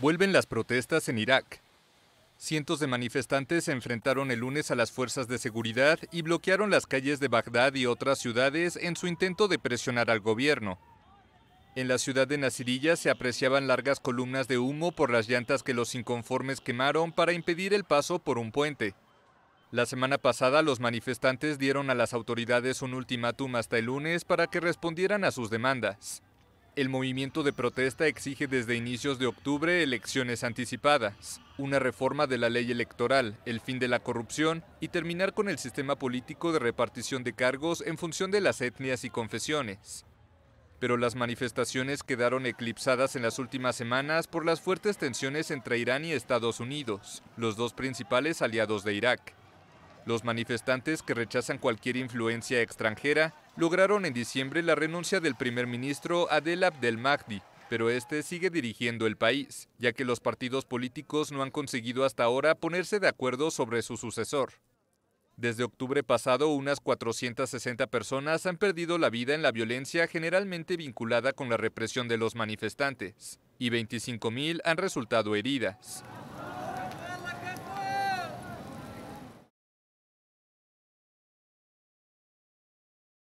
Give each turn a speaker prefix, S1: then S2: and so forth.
S1: Vuelven las protestas en Irak. Cientos de manifestantes se enfrentaron el lunes a las fuerzas de seguridad y bloquearon las calles de Bagdad y otras ciudades en su intento de presionar al gobierno. En la ciudad de Nasiriyah se apreciaban largas columnas de humo por las llantas que los inconformes quemaron para impedir el paso por un puente. La semana pasada los manifestantes dieron a las autoridades un ultimátum hasta el lunes para que respondieran a sus demandas. El movimiento de protesta exige desde inicios de octubre elecciones anticipadas, una reforma de la ley electoral, el fin de la corrupción y terminar con el sistema político de repartición de cargos en función de las etnias y confesiones. Pero las manifestaciones quedaron eclipsadas en las últimas semanas por las fuertes tensiones entre Irán y Estados Unidos, los dos principales aliados de Irak. Los manifestantes que rechazan cualquier influencia extranjera lograron en diciembre la renuncia del primer ministro Adel Abdel Mahdi, pero este sigue dirigiendo el país, ya que los partidos políticos no han conseguido hasta ahora ponerse de acuerdo sobre su sucesor. Desde octubre pasado, unas 460 personas han perdido la vida en la violencia generalmente vinculada con la represión de los manifestantes, y 25.000 han resultado heridas.